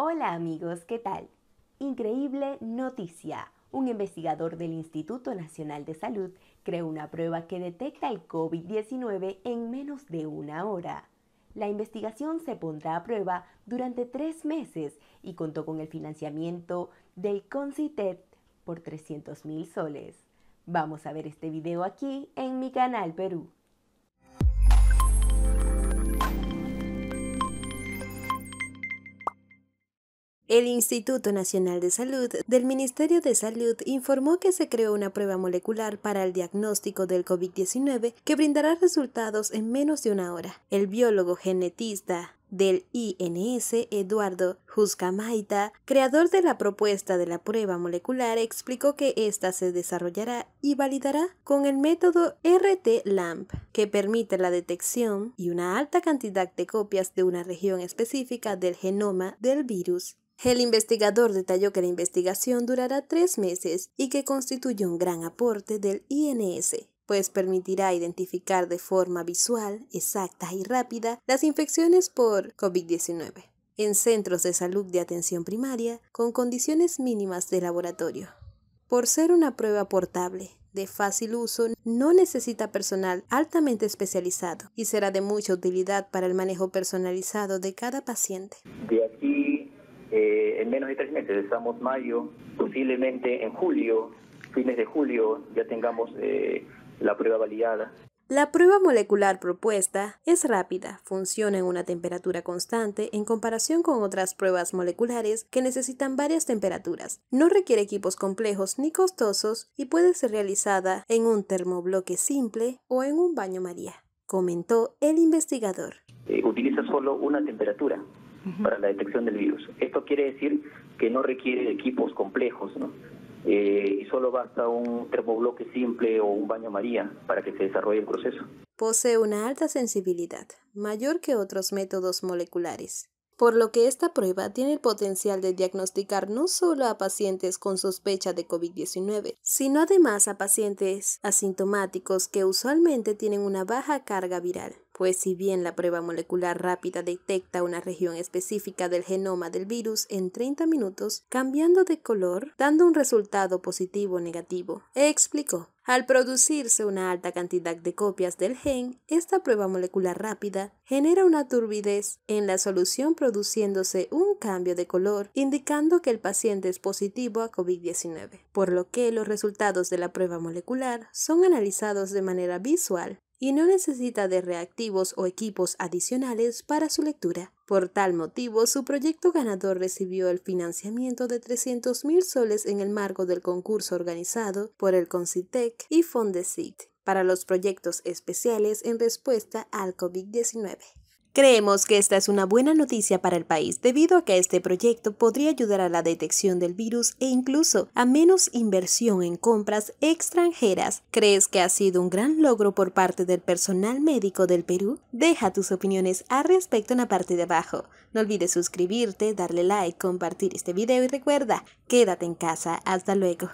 Hola amigos, ¿qué tal? Increíble noticia. Un investigador del Instituto Nacional de Salud creó una prueba que detecta el COVID-19 en menos de una hora. La investigación se pondrá a prueba durante tres meses y contó con el financiamiento del CONCITET por 300 mil soles. Vamos a ver este video aquí en mi canal Perú. El Instituto Nacional de Salud del Ministerio de Salud informó que se creó una prueba molecular para el diagnóstico del COVID-19 que brindará resultados en menos de una hora. El biólogo genetista del INS, Eduardo Juscamaita, creador de la propuesta de la prueba molecular, explicó que ésta se desarrollará y validará con el método RT-LAMP, que permite la detección y una alta cantidad de copias de una región específica del genoma del virus. El investigador detalló que la investigación durará tres meses y que constituye un gran aporte del INS, pues permitirá identificar de forma visual, exacta y rápida las infecciones por COVID-19 en centros de salud de atención primaria con condiciones mínimas de laboratorio. Por ser una prueba portable, de fácil uso, no necesita personal altamente especializado y será de mucha utilidad para el manejo personalizado de cada paciente. Eh, en menos de tres meses, estamos mayo, posiblemente en julio, fines de julio, ya tengamos eh, la prueba validada. La prueba molecular propuesta es rápida, funciona en una temperatura constante en comparación con otras pruebas moleculares que necesitan varias temperaturas, no requiere equipos complejos ni costosos y puede ser realizada en un termobloque simple o en un baño María, comentó el investigador. Eh, utiliza solo una temperatura, para la detección del virus. Esto quiere decir que no requiere equipos complejos, eh, y solo basta un termobloque simple o un baño María para que se desarrolle el proceso. Posee una alta sensibilidad, mayor que otros métodos moleculares, por lo que esta prueba tiene el potencial de diagnosticar no solo a pacientes con sospecha de COVID-19, sino además a pacientes asintomáticos que usualmente tienen una baja carga viral pues si bien la prueba molecular rápida detecta una región específica del genoma del virus en 30 minutos, cambiando de color, dando un resultado positivo o negativo, explicó. Al producirse una alta cantidad de copias del gen, esta prueba molecular rápida genera una turbidez en la solución produciéndose un cambio de color indicando que el paciente es positivo a COVID-19, por lo que los resultados de la prueba molecular son analizados de manera visual y no necesita de reactivos o equipos adicionales para su lectura. Por tal motivo, su proyecto ganador recibió el financiamiento de 300.000 soles en el marco del concurso organizado por el CONCITEC y Fondesit para los proyectos especiales en respuesta al COVID-19. Creemos que esta es una buena noticia para el país debido a que este proyecto podría ayudar a la detección del virus e incluso a menos inversión en compras extranjeras. ¿Crees que ha sido un gran logro por parte del personal médico del Perú? Deja tus opiniones al respecto en la parte de abajo. No olvides suscribirte, darle like, compartir este video y recuerda, quédate en casa. Hasta luego.